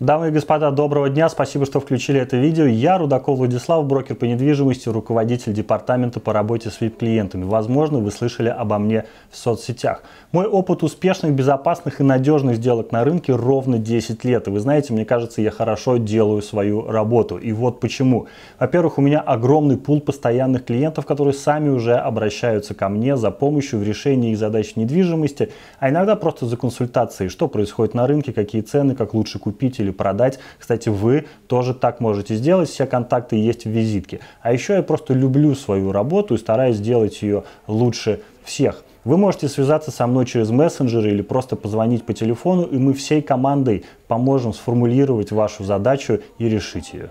Дамы и господа, доброго дня, спасибо, что включили это видео. Я Рудаков Владислав, брокер по недвижимости, руководитель департамента по работе с VIP-клиентами. Возможно, вы слышали обо мне в соцсетях. Мой опыт успешных, безопасных и надежных сделок на рынке ровно 10 лет. И вы знаете, мне кажется, я хорошо делаю свою работу. И вот почему. Во-первых, у меня огромный пул постоянных клиентов, которые сами уже обращаются ко мне за помощью в решении их задач недвижимости, а иногда просто за консультацией, что происходит на рынке, какие цены, как лучше купить или или продать. Кстати, вы тоже так можете сделать, все контакты есть в визитке. А еще я просто люблю свою работу и стараюсь сделать ее лучше всех. Вы можете связаться со мной через мессенджеры или просто позвонить по телефону, и мы всей командой поможем сформулировать вашу задачу и решить ее.